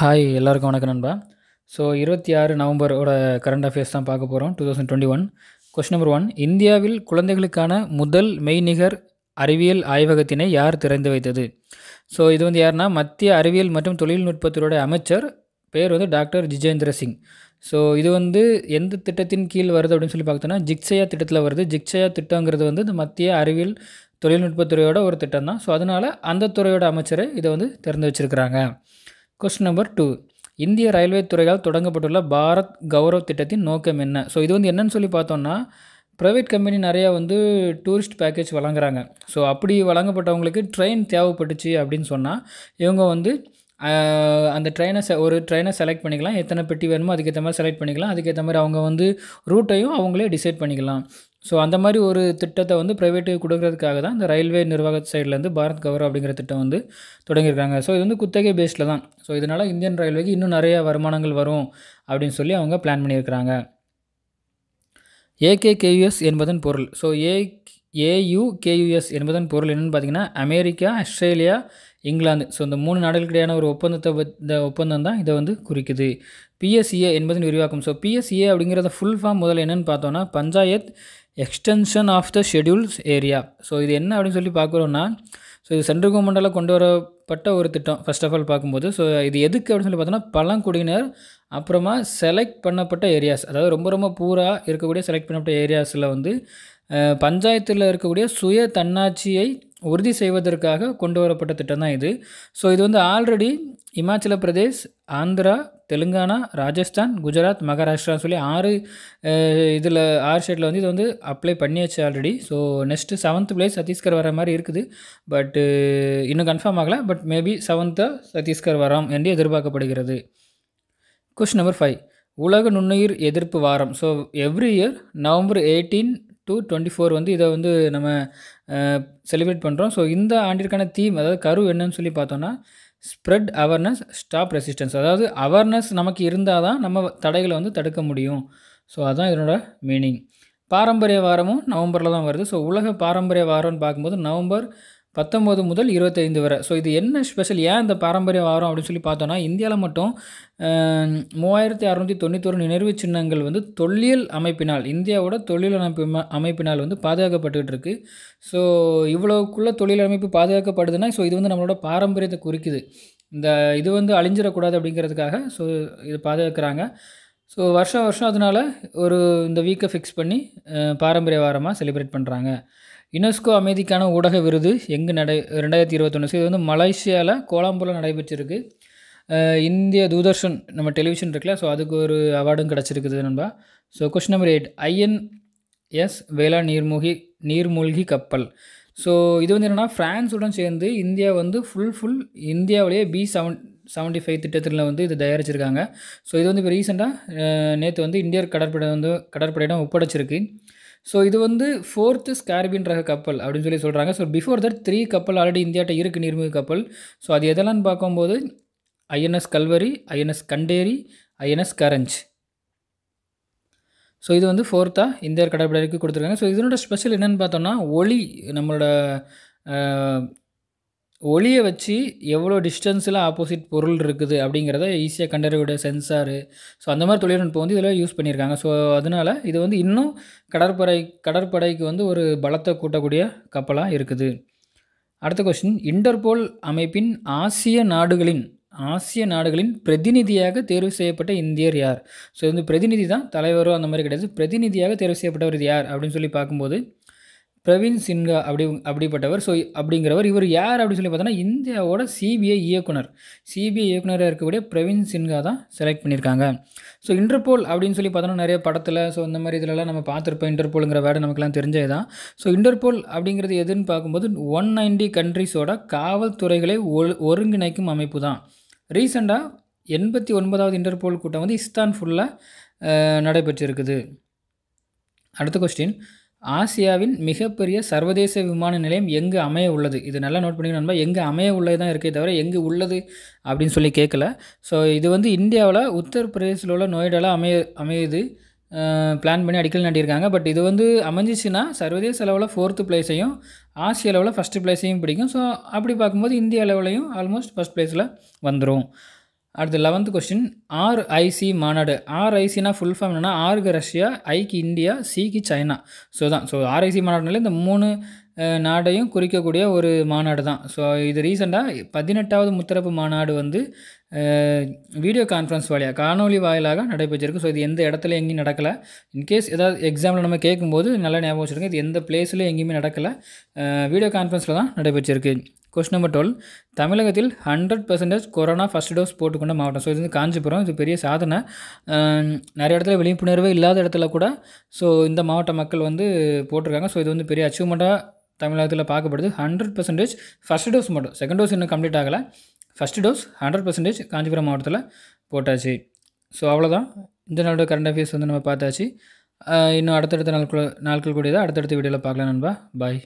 hi எல்லாருக்கும் வணக்கம் நண்பா ஸோ இருபத்தி ஆறு நவம்பரோட கரண்ட் அஃபேர்ஸ் தான் பார்க்க போகிறோம் two thousand twenty one question number one இந்தியாவில் குழந்தைகளுக்கான முதல் மெய்நிகர் அறிவியல் ஆய்வகத்தினை யார் திறந்து வைத்தது ஸோ இது வந்து யாருன்னா மத்திய அறிவியல் மற்றும் தொழில்நுட்பத்துறையோட அமைச்சர் பேர் வந்து டாக்டர் ஜிஜேந்திர சிங் ஸோ இது வந்து எந்த திட்டத்தின் கீழ் வருது அப்படின்னு சொல்லி பார்த்தோன்னா ஜிக்ஸயா திட்டத்தில் வருது ஜிக்ஸயா திட்டங்கிறது வந்து இந்த மத்திய அறிவியல் தொழில்நுட்பத்துறையோட ஒரு திட்டம் தான் ஸோ அதனால் அந்த துறையோட அமைச்சரை இதை வந்து திறந்து வச்சுருக்கிறாங்க கொஸ்டின் நம்பர் டூ இந்திய ரயில்வே துறையால் தொடங்கப்பட்டுள்ள பாரத் கௌரவ் திட்டத்தின் நோக்கம் என்ன ஸோ இது வந்து என்னன்னு சொல்லி பார்த்தோம்னா ப்ரைவேட் கம்பெனி நிறையா வந்து டூரிஸ்ட் பேக்கேஜ் வழங்குறாங்க ஸோ அப்படி வழங்கப்பட்டவங்களுக்கு ட்ரெயின் தேவைப்பட்டுச்சு அப்படின்னு சொன்னால் இவங்க வந்து அந்த ட்ரெயினை செ ஒரு ட்ரெயினை செலக்ட் பண்ணிக்கலாம் எத்தனை பெட்டி வேணுமோ அதுக்கேற்ற மாதிரி செலக்ட் பண்ணிக்கலாம் அதுக்கேற்ற மாதிரி அவங்க வந்து ரூட்டையும் அவங்களே டிசைட் பண்ணிக்கலாம் ஸோ அந்த மாதிரி ஒரு திட்டத்தை வந்து ப்ரைவேட்டுக்கு கொடுக்கறதுக்காக தான் இந்த ரயில்வே நிர்வாக சைட்லேருந்து பாரத் கவர் அப்படிங்கிற திட்டம் வந்து தொடங்கியிருக்காங்க ஸோ இது வந்து குத்தகை பேஸில் தான் ஸோ இதனால் இந்தியன் ரயில்வேக்கு இன்னும் நிறைய வருமானங்கள் வரும் அப்படின்னு சொல்லி அவங்க பிளான் பண்ணியிருக்கிறாங்க ஏகேகேயூஎஸ் என்பதன் பொருள் ஸோ ஏ ஏயுகேயுஎஸ் என்பதன் பொருள் என்னென்னு பார்த்தீங்கன்னா அமெரிக்கா ஆஸ்திரேலியா இங்கிலாந்து ஸோ இந்த மூணு நாடுகளுக்கிடையான ஒரு ஒப்பந்தத்தை இந்த ஒப்பந்தம் தான் இதை வந்து குறிக்குது பிஎஸ்சிஏ e என்பதன் விரிவாக்கம் ஸோ பிஎஸ்சிஏ e அப்படிங்கிறத ஃபுல் ஃபார்ம் முதல்ல என்னென்னு பார்த்தோன்னா panchayat extension of the schedules area so இது என்ன அப்படின்னு சொல்லி பார்க்குறோன்னா ஸோ இது சென்ட்ரல் கவர்மெண்ட்டால் கொண்டு வரப்பட்ட ஒரு திட்டம் ஃபஸ்ட் ஆஃப் ஆல் பார்க்கும்போது ஸோ இது எதுக்கு அப்படின்னு சொல்லி பார்த்தோன்னா பழங்குடியினர் அப்புறமா செலக்ட் பண்ணப்பட்ட ஏரியாஸ் அதாவது ரொம்ப ரொம்ப பூராக இருக்கக்கூடிய செலக்ட் பண்ணப்பட்ட ஏரியாஸில் வந்து பஞ்சாயத்தில் இருக்கக்கூடிய சுய தன்னாட்சியை உறுதி செய்வதற்காக கொண்டு வரப்பட்ட திட்டம் தான் இது ஸோ இது வந்து ஆல்ரெடி இமாச்சல பிரதேஷ் ஆந்திரா தெலுங்கானா ராஜஸ்தான் குஜராத் மகாராஷ்டிரான்னு சொல்லி ஆறு இதில் ஆறு ஸ்டேட்டில் வந்து இது வந்து அப்ளை பண்ணியாச்சு already so next seventh place Chhattisgarh வர மாதிரி இருக்குது பட்டு இன்னும் கன்ஃபார்ம் ஆகலை பட் மேபி செவன்த்தாக சத்தீஸ்கர் வராம் என்று எதிர்பார்க்கப்படுகிறது கொஸ்டின் நம்பர் ஃபைவ் உலக நுண்ணுயிர் எதிர்ப்பு வாரம் so every year November eighteen to twenty four வந்து இதை வந்து நம்ம செலிப்ரேட் பண்ணுறோம் ஸோ இந்த ஆண்டிற்கான தீம் அதாவது கரு என்னன்னு சொல்லி பார்த்தோன்னா ஸ்ப்ரெட் அவேர்னஸ் ஸ்டாப் ரெசிஸ்டன்ஸ் அதாவது அவேர்னஸ் நமக்கு இருந்தால் தான் நம்ம தடைகளை வந்து தடுக்க முடியும் ஸோ அதுதான் இதனோட மீனிங் பாரம்பரிய வாரமும் நவம்பரில் தான் வருது ஸோ உலக பாரம்பரிய வாரம்னு பார்க்கும்போது நவம்பர் பத்தொம்போது முதல் இருபத்தைந்து வரை ஸோ இது என்ன ஸ்பெஷல் ஏன் இந்த பாரம்பரிய வாரம் அப்படின்னு சொல்லி பார்த்தோன்னா இந்தியாவில் மட்டும் மூவாயிரத்தி அறநூற்றி தொண்ணூத்தொரு நினைவு சின்னங்கள் வந்து தொல்லியல் அமைப்பினால் இந்தியாவோட தொழில் அமைப்பு அமைப்பினால் வந்து பாதுகாக்கப்பட்டுக்கிட்டு இருக்குது ஸோ இவ்வளோக்குள்ள தொழில் அமைப்பு பாதுகாக்கப்படுதுன்னா ஸோ இது வந்து நம்மளோட பாரம்பரியத்தை குறிக்குது இந்த இது வந்து அழிஞ்சிடக்கூடாது அப்படிங்கிறதுக்காக ஸோ இதை பாதுகாக்கிறாங்க ஸோ வருஷம் வருஷம் அதனால் ஒரு இந்த வீக்கை ஃபிக்ஸ் பண்ணி பாரம்பரிய வாரமாக செலிப்ரேட் பண்ணுறாங்க யுனெஸ்கோ அமைதிக்கான ஊடக விருது எங்கு நடை ரெண்டாயிரத்தி இருபத்தொன்று இது வந்து மலேசியாவில் கோலாம்பூரில் நடைபெற்றிருக்கு இந்திய தூதர்ஷன் நம்ம டெலிவிஷன் இருக்குல்ல ஸோ அதுக்கு ஒரு அவார்டும் கிடச்சிருக்குது நண்பா so question number eight INS வேளாண் நீர்மூழ்கி நீர்மூழ்கி கப்பல் ஸோ இது வந்து என்னென்னா ஃப்ரான்ஸுடன் சேர்ந்து இந்தியா வந்து ஃபுல் ஃபுல் இந்தியாவிலேயே பி செவன் செவன்டி ஃபைவ் திட்டத்தில் வந்து இது தயாரிச்சிருக்காங்க ஸோ இது வந்து இப்போ ரீசெண்டாக நேற்று வந்து இந்தியர் கடற்படை வந்து கடற்படையிடம் ஒப்படைச்சிருக்கு ஸோ இது வந்து ஃபோர்த்து ஸ்கார்பின் ரக கப்பல் அப்படின்னு சொல்லி சொல்கிறாங்க ஸோ பிஃபோர் தட் த்ரீ கப்பல் ஆல்ரெடி இந்தியாட்ட இருக்குது நீர்மிகு கப்பல் ஸோ அது எதெல்லாம் பார்க்கும்போது INS Kalvari INS Khanderi INS Karanj so இது வந்து ஃபோர்த்தாக இந்தியர் கடற்படைக்கு கொடுத்துருக்காங்க ஸோ இதனோட ஸ்பெஷல் என்னென்னு பார்த்தோம்னா ஒளி நம்மளோட ஒளியை வச்சு எவ்வளோ டிஸ்டன்ஸில் ஆப்போசிட் பொருள் இருக்குது அப்படிங்கிறத ஈஸியாக கண்டறிவிட சென்சாரு ஸோ அந்த மாதிரி தொழில்நுட்பம் வந்து இதில் யூஸ் பண்ணியிருக்காங்க ஸோ அதனால் இது வந்து இன்னும் கடற்படை கடற்படைக்கு வந்து ஒரு பலத்தை கூட்டக்கூடிய கப்பலாக இருக்குது அடுத்த கொஸ்டின் இன்டர்போல் அமைப்பின் ஆசிய நாடுகளின் ஆசிய நாடுகளின் பிரதிநிதியாக தேர்வு செய்யப்பட்ட இந்தியர் யார் ஸோ இது பிரதிநிதி தான் தலைவரோ அந்த மாதிரி கிடையாது பிரதிநிதியாக தேர்வு செய்யப்பட்டவர் யார் அப்படின்னு சொல்லி பார்க்கும்போது பிரவீன் சின்ஹா அப்படி அப்படிப்பட்டவர் ஸோ அப்படிங்கிறவர் இவர் யார் அப்படின்னு சொல்லி பார்த்தோன்னா இந்தியாவோட சிபிஐ இயக்குனர் சிபிஐ இயக்குனராக இருக்கக்கூடிய பிரவீன் சின்ஹா தான் செலக்ட் பண்ணியிருக்காங்க ஸோ இன்டர்போல் அப்படின்னு சொல்லி பார்த்தோன்னா நிறைய படத்தில் ஸோ இந்த மாதிரி இதிலலாம் நம்ம பார்த்துருப்போம் இன்டர்போலுங்கிற வேர்டு நமக்குலாம் தெரிஞ்சது தான் ஸோ இன்டர்போல் அப்படிங்கிறது எதுன்னு பார்க்கும்போது ஒன் நைன்டி கண்ட்ரிஸோட காவல்துறைகளை ஒருங்கிணைக்கும் அமைப்பு தான் ரீசெண்டாக எண்பத்தி ஒன்பதாவது இன்டர்போல் கூட்டம் வந்து இஸ்தான் ஃபுல்லாக நடைபெற்றிருக்குது அடுத்த கொஸ்டின் ஆசியாவின் மிகப்பெரிய சர்வதேச விமான நிலையம் எங்கே அமைய உள்ளது இது நல்லா நோட் பண்ணிக்கணும் நண்பா எங்கே அமைய உள்ளது தான் இருக்கே தவிர எங்கே உள்ளது அப்படின்னு சொல்லி கேட்கல ஸோ இது வந்து இந்தியாவில் உத்தரப்பிரதேசில் உள்ள நோய்டாவில் அமைய அமையுது பிளான் பண்ணி அடிக்கல் நட்டியிருக்காங்க பட் இது வந்து அமைஞ்சிச்சுன்னா சர்வதேச அளவில் ஃபோர்த்து பிளேஸையும் ஆசிய அளவில் ஃபஸ்ட்டு பிளேஸையும் பிடிக்கும் ஸோ அப்படி பார்க்கும்போது இந்திய அளவுலையும் ஆல்மோஸ்ட் ஃபஸ்ட் பிளேஸில் வந்துடும் அடுத்து லெவன்த் கொஸ்டின் ஆர்ஐசி மாநாடு ஆர்ஐசினா ஃபுல் ஃபார்ம் என்னென்னா ஆர்கு ரஷ்யா ஐக்கு இந்தியா சிக்கு சைனா ஸோ தான் ஸோ ஆர்ஐசி மாநாடுனாலே இந்த மூணு நாடையும் குறிக்கக்கூடிய ஒரு மாநாடு தான் ஸோ இது ரீசெண்டாக பதினெட்டாவது முத்தரப்பு மாநாடு வந்து வீடியோ கான்ஃபரன்ஸ் வழியாக காணொலி வாயிலாக நடைபெற்றிருக்கு ஸோ இது எந்த இடத்துல எங்கேயும் நடக்கலை இன்கேஸ் ஏதாவது எக்ஸாமில் நம்ம கேட்கும்போது நல்லா ஞாபகம் வச்சுருக்கோம் இது எந்த பிளேஸ்லையும் எங்கேயுமே நடக்கலை வீடியோ கான்ஃபரன்ஸில் தான் நடைபெற்றிருக்கு கொஸ்டின் நம்பர் டுவெல் தமிழகத்தில் hundred percentage corona first dose போட்டுக்கொண்ட மாவட்டம் ஸோ இது வந்து காஞ்சிபுரம் இது பெரிய சாதனை நிறைய இடத்துல விழிப்புணர்வே இல்லாத இடத்துல கூட ஸோ இந்த மாவட்ட மக்கள் வந்து போட்டிருக்காங்க ஸோ இது வந்து பெரிய அச்சீவ்மெண்ட்டாக தமிழகத்தில் பார்க்கப்படுது ஹண்ட்ரட் பர்சன்டேஜ் ஃபஸ்ட் டோஸ் மட்டும் செகண்ட் டோஸ் இன்னும் கம்ப்ளீட் ஆகலை first dose hundred percentage Kanchipuram மாவட்டத்தில் போட்டாச்சு ஸோ அவ்வளோதான் இந்த நாளோட கரண்ட் அஃபேர்ஸ் வந்து நம்ம பார்த்தாச்சு இன்னும் அடுத்தடுத்த நாட்கள் நாட்கள் கூடியதாக அடுத்தடுத்த வீடியோவில் பார்க்கலாம் நண்பா பாய்